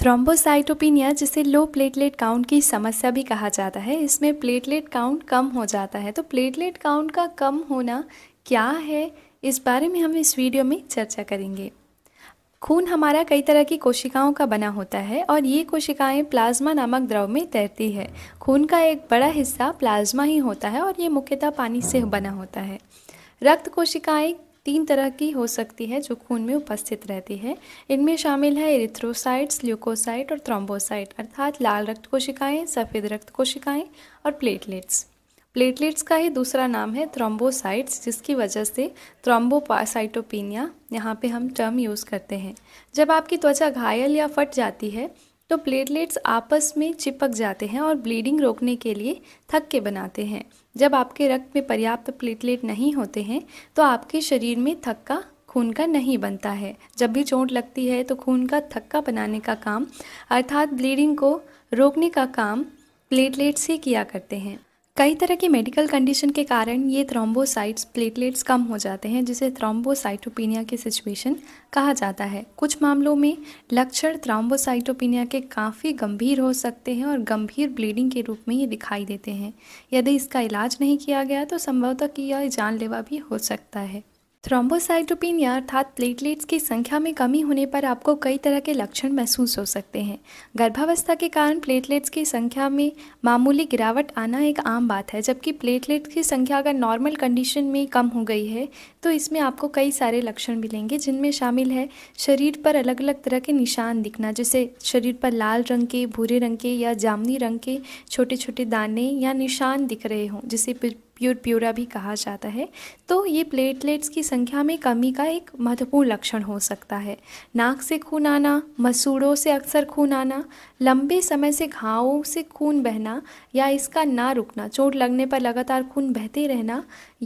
thrombocytopenia जिसे low platelet count की समस्या भी कहा जाता है इसमें प्लेटलेट काउंट कम हो जाता है तो प्लेटलेट काउंट का कम होना क्या है इस बारे में हम इस वीडियो में चर्चा करेंगे खून हमारा कई तरह की कोशिकाओं का बना होता है और ये कोशिकाएं प्लाज्मा नामक द्रव में तैरती है खून का एक बड़ा हिस्सा प्लाज्मा ही होता है और ये मुख्यतः पानी से बना होता है रक्त कोशिकाएं तीन तरह की हो सकती है जो खून में उपस्थित रहती है इनमें शामिल है एरिथ्रोसाइट्स ल्यूकोसाइट और थ्रोम्बोसाइट अर्थात लाल रक्त कोशिकाएं सफ़ेद रक्त कोशिकाएं और प्लेटलेट्स प्लेटलेट्स का ही दूसरा नाम है थ्रोम्बोसाइट्स जिसकी वजह से थ्रोम्बोसाइटोपिनिया यहाँ पे हम टर्म यूज़ करते हैं जब आपकी त्वचा घायल या फट जाती है तो प्लेटलेट्स आपस में चिपक जाते हैं और ब्लीडिंग रोकने के लिए थक्के बनाते हैं जब आपके रक्त में पर्याप्त प्लेटलेट नहीं होते हैं तो आपके शरीर में थक्का खून का नहीं बनता है जब भी चोट लगती है तो खून का थक्का बनाने का काम अर्थात ब्लीडिंग को रोकने का काम प्लेटलेट्स ही किया करते हैं कई तरह की मेडिकल कंडीशन के कारण ये थ्रोम्बोसाइट्स प्लेटलेट्स कम हो जाते हैं जिसे थ्रोम्बोसाइटोपिनिया की सिचुएशन कहा जाता है कुछ मामलों में लक्षण थ्रोम्बोसाइटोपिनिया के काफ़ी गंभीर हो सकते हैं और गंभीर ब्लीडिंग के रूप में ये दिखाई देते हैं यदि इसका इलाज नहीं किया गया तो संभवतः कि यह जानलेवा भी हो सकता है थ्रोम्बोसाइटोपिनिया अर्थात प्लेटलेट्स की संख्या में कमी होने पर आपको कई तरह के लक्षण महसूस हो सकते हैं गर्भावस्था के कारण प्लेटलेट्स की संख्या में मामूली गिरावट आना एक आम बात है जबकि प्लेटलेट्स की संख्या अगर नॉर्मल कंडीशन में कम हो गई है तो इसमें आपको कई सारे लक्षण मिलेंगे जिनमें शामिल है शरीर पर अलग अलग तरह के निशान दिखना जैसे शरीर पर लाल रंग के भूरे रंग के या जामनी रंग के छोटे छोटे दाने या निशान दिख रहे हों जिसे प्यूर प्यूरा भी कहा जाता है तो ये प्लेटलेट्स की संख्या में कमी का एक महत्वपूर्ण लक्षण हो सकता है नाक से खून आना मसूड़ों से अक्सर खून आना लंबे समय से घावों से खून बहना या इसका ना रुकना चोट लगने पर लगातार खून बहते रहना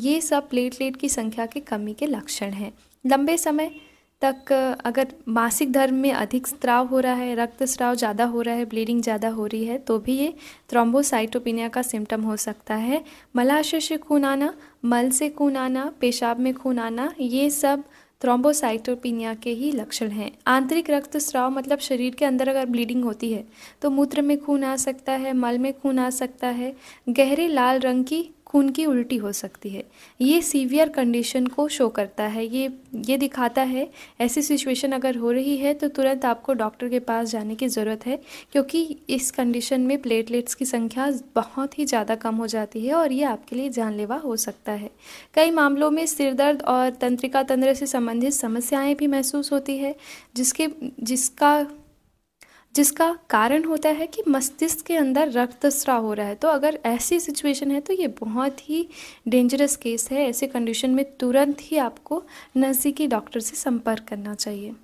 ये सब प्लेटलेट की संख्या के कमी के लक्षण हैं लंबे समय तक अगर मासिक धर्म में अधिक स्त्राव हो रहा है रक्त स्त्राव ज़्यादा हो रहा है ब्लीडिंग ज़्यादा हो रही है तो भी ये थ्रोम्बोसाइटोपिनिया का सिम्टम हो सकता है मलाशय से खून आना मल से खून आना पेशाब में खून आना ये सब थ्रोम्बोसाइटोपिनिया के ही लक्षण हैं आंतरिक रक्त स्राव मतलब शरीर के अंदर अगर ब्लीडिंग होती है तो मूत्र में खून आ सकता है मल में खून आ सकता है गहरे लाल रंग की खून की उल्टी हो सकती है ये सीवियर कंडीशन को शो करता है ये ये दिखाता है ऐसी सिचुएशन अगर हो रही है तो तुरंत आपको डॉक्टर के पास जाने की ज़रूरत है क्योंकि इस कंडीशन में प्लेटलेट्स की संख्या बहुत ही ज़्यादा कम हो जाती है और ये आपके लिए जानलेवा हो सकता है कई मामलों में सिर दर्द और तंत्रिका तंत्र से संबंधित समस्याएँ भी महसूस होती है जिसके जिसका जिसका कारण होता है कि मस्तिष्क के अंदर रक्तस्राव हो रहा है तो अगर ऐसी सिचुएशन है तो ये बहुत ही डेंजरस केस है ऐसे कंडीशन में तुरंत ही आपको नज़दीकी डॉक्टर से संपर्क करना चाहिए